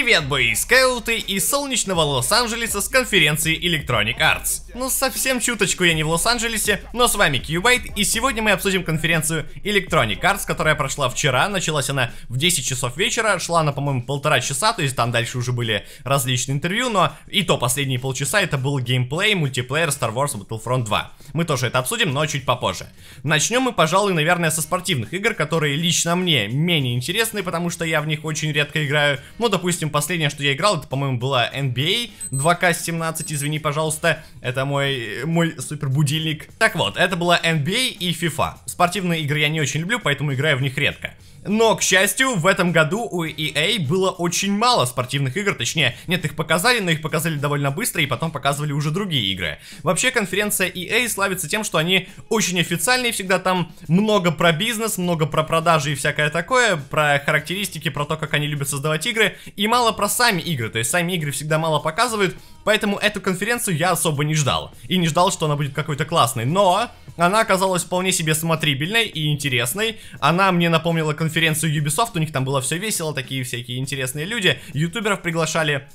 Привет, бои скауты из солнечного Лос-Анджелеса с конференции Electronic Arts. Ну, совсем чуточку я не в Лос-Анджелесе, но с вами Кьюбайт, и сегодня мы обсудим конференцию Electronic Arts, которая прошла вчера, началась она в 10 часов вечера, шла она, по-моему, полтора часа, то есть там дальше уже были различные интервью, но и то последние полчаса это был геймплей, мультиплеер Star Wars Battlefront 2. Мы тоже это обсудим, но чуть попозже. Начнем мы, пожалуй, наверное, со спортивных игр, которые лично мне менее интересны, потому что я в них очень редко играю, ну, допустим, общем, последнее, что я играл, это, по-моему, была NBA 2K17, а извини, пожалуйста. Это мой, мой супер будильник. Так вот, это была NBA а и FIFA. Спортивные игры я не очень люблю, поэтому играю в них редко. Но, к счастью, в этом году у EA было очень мало спортивных игр, точнее, нет, их показали, но их показали довольно быстро и потом показывали уже другие игры. Вообще, конференция EA славится тем, что они очень официальные, всегда там много про бизнес, много про продажи и всякое такое, про характеристики, про то, как они любят создавать игры, и мало про сами игры, то есть сами игры всегда мало показывают, Поэтому эту конференцию я особо не ждал. И не ждал, что она будет какой-то классной. Но она оказалась вполне себе смотрибельной и интересной. Она мне напомнила конференцию Ubisoft, у них там было все весело, такие всякие интересные люди. Ютуберов приглашали,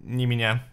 не меня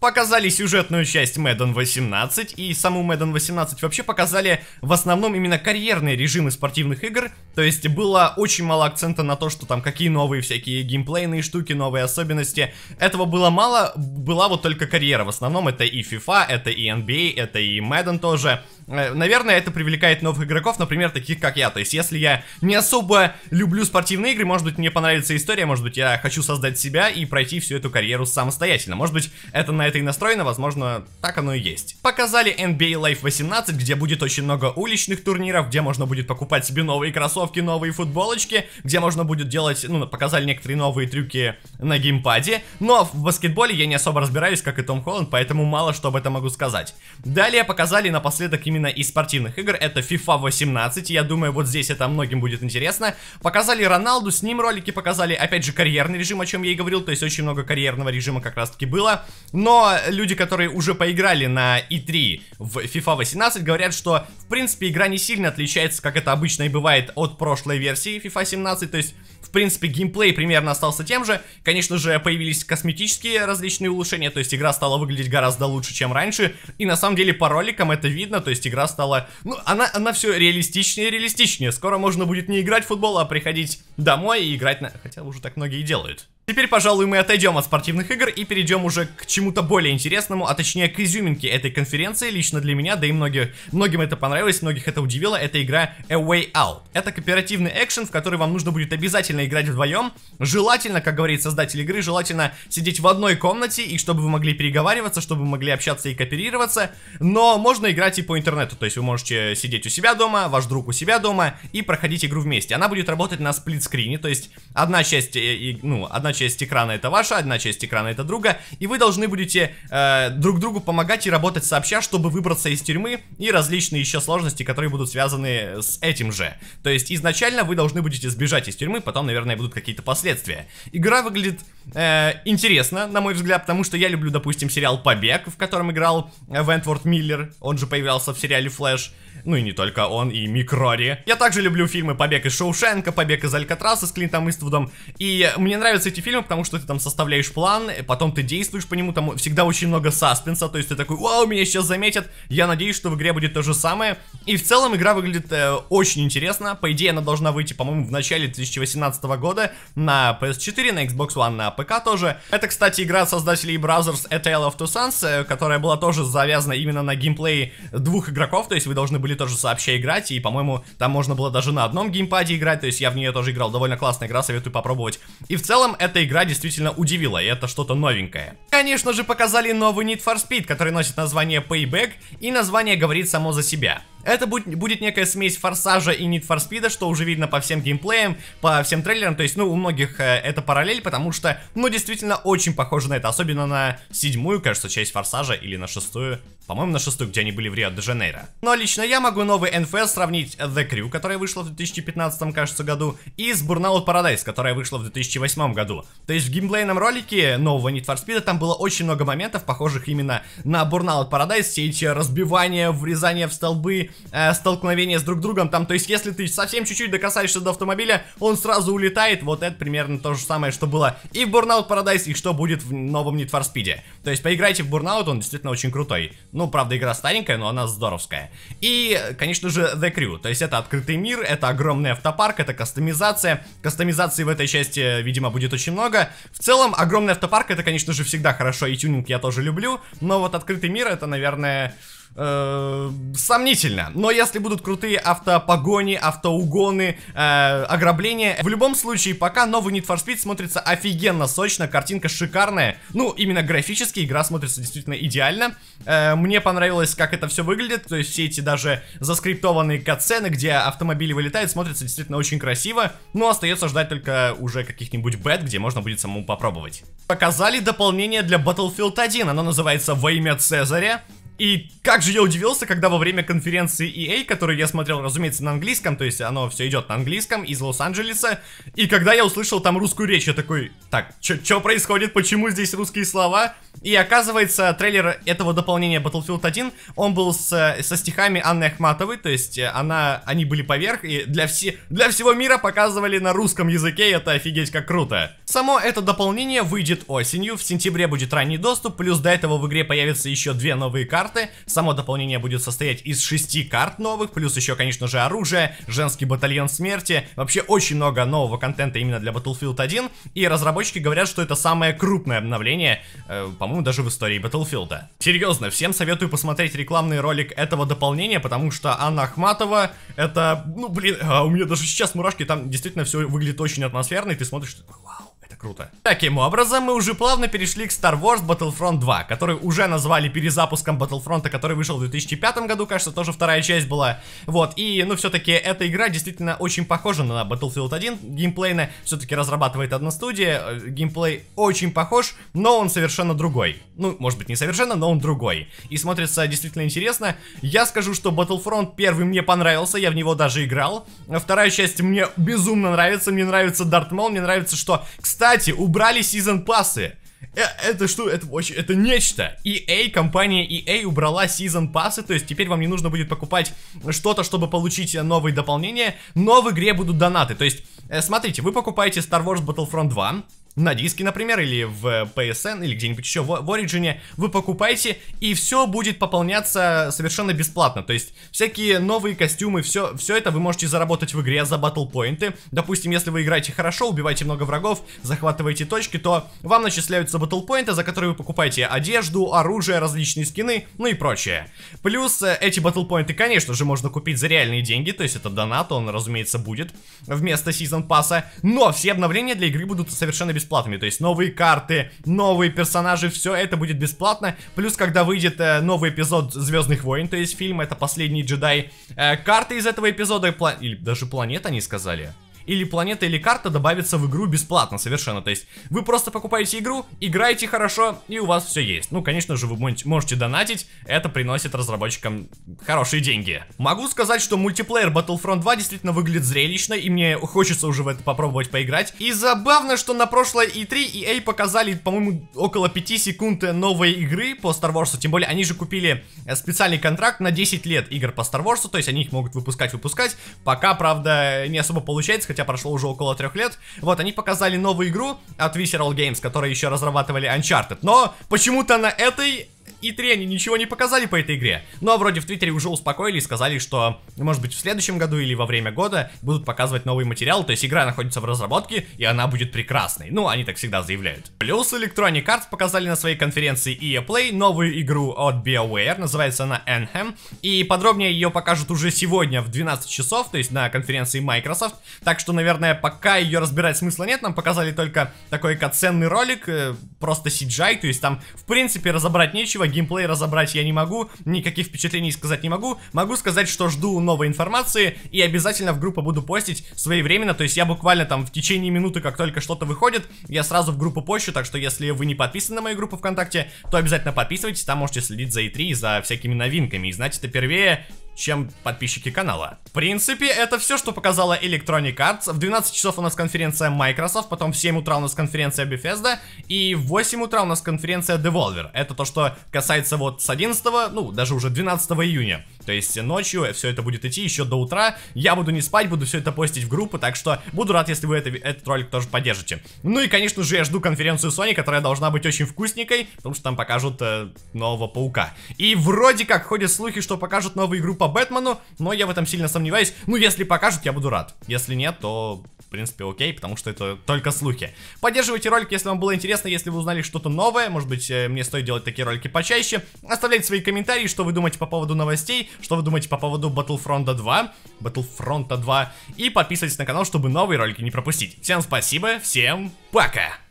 показали сюжетную часть Madden 18, и саму Madden 18 вообще показали в основном именно карьерные режимы спортивных игр, то есть было очень мало акцента на то, что там какие новые всякие геймплейные штуки, новые особенности, этого было мало, была вот только карьера, в основном это и FIFA, это и NBA, это и Madden тоже, э, Наверное, это привлекает новых игроков, например, таких как я. То есть, если я не особо люблю спортивные игры, может быть, мне понравится история, может быть, я хочу создать себя и пройти всю эту карьеру самостоятельно. Может быть, это на на это и настроено, возможно, так оно и есть. Показали NBA Live 18, где будет очень много уличных турниров, где можно будет покупать себе новые кроссовки, новые футболочки, где можно будет делать, ну, показали некоторые новые трюки на геймпаде, но ну, а в баскетболе я не особо разбираюсь, как и Том Холланд, поэтому мало что об этом могу сказать. Далее показали напоследок именно из спортивных игр, это FIFA 18, я думаю, вот здесь это многим будет интересно. Показали Роналду, с ним ролики показали, опять же, карьерный режим, о чем я и говорил, то есть очень много карьерного режима как раз таки было, но люди, которые уже поиграли на E3 в FIFA 18, говорят, что, в принципе, игра не сильно отличается, как это обычно и бывает, от прошлой версии FIFA 17, то есть... В принципе, геймплей примерно остался тем же. Конечно же, появились косметические различные улучшения, то есть игра стала выглядеть гораздо лучше, чем раньше. И на самом деле по роликам это видно, то есть игра стала... Ну, она, она все реалистичнее и реалистичнее. Скоро можно будет не играть в футбол, а приходить домой и играть на... Хотя уже так многие и делают. Теперь, пожалуй, мы отойдем от спортивных игр и перейдем уже к чему-то более интересному, а точнее к изюминке этой конференции, лично для меня, да и многих, многим это понравилось, многих это удивило, это игра A Way Out. Это кооперативный экшен, в который вам нужно будет обязательно играть вдвоем, желательно, как говорит создатель игры, желательно сидеть в одной комнате, и чтобы вы могли переговариваться, чтобы вы могли общаться и кооперироваться, но можно играть и по интернету, то есть вы можете сидеть у себя дома, ваш друг у себя дома, и проходить игру вместе. Она будет работать на сплитскрине, то есть одна часть, э, ну, одна часть экрана это ваша, одна часть экрана это друга, и вы должны будете э, друг другу помогать и работать сообща, чтобы выбраться из тюрьмы и различные еще сложности, которые будут связаны с этим же. То есть изначально вы должны будете сбежать из тюрьмы, потом, наверное, будут какие-то последствия. Игра выглядит э, интересно, на мой взгляд, потому что я люблю, допустим, сериал «Побег», в котором играл э, Вентворд Миллер, он же появлялся в сериале «Флэш», ну и не только он, и Микрори. Я также люблю фильмы «Побег из Шоушенка», «Побег из Алькатраса» с Клинтом Иствудом, и мне нравятся эти фильма, потому что ты там составляешь план, э, потом ты действуешь по нему, там всегда очень много саспенса, то есть ты такой, вау, меня сейчас заметят, я надеюсь, что в игре будет то же самое. И в целом игра выглядит э, очень интересно, по идее она должна выйти, по-моему, в начале 2018 года на PS4, на Xbox One, на ПК тоже. Это, кстати, игра создателей Brothers A Tale of Two Sons, э, которая была тоже завязана именно на геймплей двух игроков, то есть вы должны были тоже сообща играть, и, по-моему, там можно было даже на одном геймпаде играть, то есть я в нее тоже играл, довольно классная игра, советую попробовать. И в целом это эта игра действительно удивила, и это что-то новенькое. Конечно же, показали новый Need for Speed, который носит название Payback, и название говорит само за себя. Это будет, будет некая смесь Форсажа и Need for Speed, что уже видно по всем геймплеям, по всем трейлерам, то есть, ну, у многих э, это параллель, потому что, ну, действительно, очень похоже на это, особенно на седьмую, кажется, часть Форсажа или на шестую, по-моему, на шестую, где они были в Рио-де-Жанейро. Но лично я могу новый НФС сравнить The Crew, которая вышла в 2015, кажется, году, и с Burnout Paradise, которая вышла в 2008 году. То есть в геймплейном ролике нового Need for Speed там было очень много моментов, похожих именно на Burnout Paradise, все эти разбивания, врезания в столбы, э, столкновения с друг другом там. То есть если ты совсем чуть-чуть докасаешься до автомобиля, он сразу улетает. Вот это примерно то же самое, что было и в Burnout Paradise, и что будет в новом Need for Speed. То есть поиграйте в Burnout, он действительно очень крутой. Ну, правда, игра старенькая, но она здоровская. И, конечно же, The Crew. То есть это открытый мир, это огромный автопарк, это кастомизация. Кастомизации в этой части, э, видимо, будет очень много. В целом, огромный автопарк, это, конечно же, всегда хорошо, и тюнинг я тоже люблю. Но вот открытый мир, это, наверное э, сомнительно. Но если будут крутые автопогони, автоугоны, э, ограбления, в любом случае, пока новый Need for Speed смотрится офигенно сочно, картинка шикарная. Ну, именно графически игра смотрится действительно идеально. Э, мне понравилось, как это все выглядит, то есть все эти даже заскриптованные катсцены, где автомобили вылетают, смотрится действительно очень красиво. Но ну, остается ждать только уже каких-нибудь бет, где можно будет самому попробовать. Показали дополнение для Battlefield 1, оно называется «Во имя Цезаря». И как же я удивился, когда во время конференции EA, которую я смотрел, разумеется, на английском, то есть оно все идет на английском из Лос-Анджелеса, и когда я услышал там русскую речь, я такой, так, что происходит, почему здесь русские слова? И оказывается, трейлер этого дополнения Battlefield 1, он был с, со стихами Анны Ахматовой, то есть э, она, они были поверх, и для, все, для всего мира показывали на русском языке, и это офигеть как круто. Само это дополнение выйдет осенью, в сентябре будет ранний доступ, плюс до этого в игре появятся еще две новые карты, карты. Само дополнение будет состоять из шести карт новых, плюс еще, конечно же, оружие, женский батальон смерти. Вообще очень много нового контента именно для Battlefield 1. И разработчики говорят, что это самое крупное обновление, э, по-моему, даже в истории Battlefield. Серьезно, всем советую посмотреть рекламный ролик этого дополнения, потому что Анна Ахматова, это, ну блин, а у меня даже сейчас мурашки, там действительно все выглядит очень атмосферно, и ты смотришь, вау. Круто. Таким образом, мы уже плавно перешли к Star Wars Battlefront 2, который уже назвали перезапуском Battlefront, который вышел в 2005 году, кажется, тоже вторая часть была. Вот, и, ну, все-таки эта игра действительно очень похожа на Battlefield 1. Геймплейно все-таки разрабатывает одна студия, э, геймплей очень похож, но он совершенно другой. Ну, может быть, не совершенно, но он другой. И смотрится действительно интересно. Я скажу, что Battlefront первый мне понравился, я в него даже играл. Вторая часть мне безумно нравится, мне нравится Дарт Мол, мне нравится, что, кстати, кстати, убрали сезон пассы. Э, это что? Это, очень, это нечто. EA, компания EA убрала сезон пассы, то есть теперь вам не нужно будет покупать что-то, чтобы получить новые дополнения, но в игре будут донаты. То есть, э, смотрите, вы покупаете Star Wars Battlefront 2, на диске, например, или в PSN, или где-нибудь еще в, в Origin, вы покупаете, и все будет пополняться совершенно бесплатно. То есть, всякие новые костюмы, все, все это вы можете заработать в игре за батлпоинты. Допустим, если вы играете хорошо, убиваете много врагов, захватываете точки, то вам начисляются батлпоинты, за которые вы покупаете одежду, оружие, различные скины, ну и прочее. Плюс, э, эти батлпоинты, конечно же, можно купить за реальные деньги, то есть это донат, он, разумеется, будет вместо сезон пасса, но все обновления для игры будут совершенно бесплатно бесплатными. То есть новые карты, новые персонажи, все это будет бесплатно. Плюс, когда выйдет э, новый эпизод Звездных войн, то есть фильм, это последний джедай. Э, карты из этого эпизода, или даже планета, они сказали или планета, или карта добавится в игру бесплатно совершенно. То есть вы просто покупаете игру, играете хорошо, и у вас все есть. Ну, конечно же, вы можете донатить, это приносит разработчикам хорошие деньги. Могу сказать, что мультиплеер Battlefront 2 действительно выглядит зрелищно, и мне хочется уже в это попробовать поиграть. И забавно, что на прошлой E3 EA показали, по-моему, около 5 секунд новой игры по Star Wars, тем более они же купили э, специальный контракт на 10 лет игр по Star Wars, то есть они их могут выпускать-выпускать, пока, правда, не особо получается, хотя прошло уже около трех лет. Вот, они показали новую игру от Visceral Games, которые еще разрабатывали Uncharted. Но почему-то на этой и 3 они ничего не показали по этой игре. Но вроде в Твиттере уже успокоили и сказали, что, может быть, в следующем году или во время года будут показывать новый материал, то есть игра находится в разработке, и она будет прекрасной. Ну, они так всегда заявляют. Плюс Electronic Arts показали на своей конференции EA Play новую игру от BioWare, называется она Anthem, и подробнее ее покажут уже сегодня в 12 часов, то есть на конференции Microsoft, так что, наверное, пока ее разбирать смысла нет, нам показали только такой катсценный ролик, э, просто CGI, то есть там, в принципе, разобрать нечего, Типа геймплей разобрать я не могу, никаких впечатлений сказать не могу. Могу сказать, что жду новой информации и обязательно в группу буду постить своевременно, то есть я буквально там в течение минуты, как только что-то выходит, я сразу в группу пощу, так что если вы не подписаны на мою группу ВКонтакте, то обязательно подписывайтесь, там можете следить за E3 и за всякими новинками, и знать это первее, чем подписчики канала. В принципе, это все, что показала Electronic Arts. В 12 часов у нас конференция Microsoft, потом в 7 утра у нас конференция Bethesda, и в 8 утра у нас конференция Devolver. Это то, что касается вот с 11, ну, даже уже 12 июня. То есть ночью все это будет идти еще до утра. Я буду не спать, буду все это постить в группу, так что буду рад, если вы это, этот ролик тоже поддержите. Ну и, конечно же, я жду конференцию Sony, которая должна быть очень вкусненькой, потому что там покажут э, нового Паука. И вроде как ходят слухи, что покажут новую игру по Бэтмену, но я в этом сильно сомневаюсь. Ну, если покажут, я буду рад. Если нет, то в принципе, окей, потому что это только слухи. Поддерживайте ролик, если вам было интересно, если вы узнали что-то новое, может быть, э, мне стоит делать такие ролики почаще. Оставляйте свои комментарии, что вы думаете по поводу новостей, что вы думаете по поводу Battlefront 2, Battlefront 2, и подписывайтесь на канал, чтобы новые ролики не пропустить. Всем спасибо, всем пока!